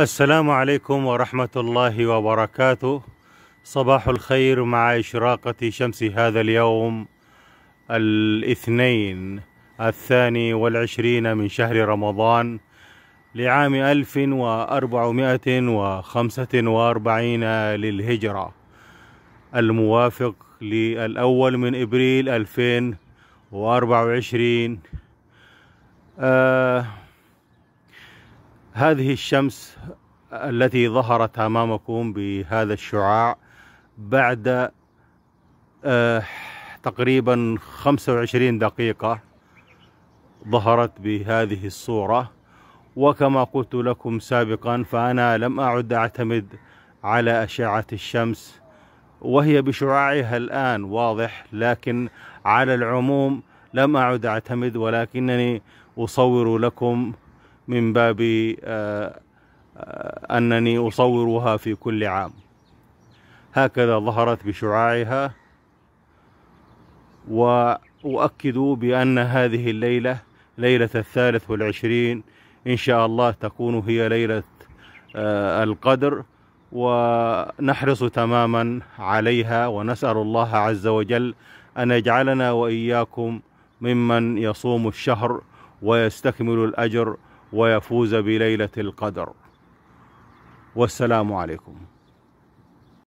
السلام عليكم ورحمة الله وبركاته صباح الخير مع إشراقة شمس هذا اليوم الاثنين الثاني والعشرين من شهر رمضان لعام ألف وأربعمائة وخمسة وأربعين للهجرة الموافق للأول من إبريل ألفين وأربع وعشرين آه هذه الشمس التي ظهرت أمامكم بهذا الشعاع بعد آه، تقريبا 25 دقيقة ظهرت بهذه الصورة وكما قلت لكم سابقا فأنا لم أعد أعتمد على أشعة الشمس وهي بشعاعها الآن واضح لكن على العموم لم أعد أعتمد ولكنني أصور لكم من باب آه، آه، أنني أصورها في كل عام هكذا ظهرت بشعاعها وأؤكد بأن هذه الليلة ليلة الثالث والعشرين إن شاء الله تكون هي ليلة آه، القدر ونحرص تماما عليها ونسأل الله عز وجل أن يجعلنا وإياكم ممن يصوم الشهر ويستكمل الأجر ويفوز بليلة القدر والسلام عليكم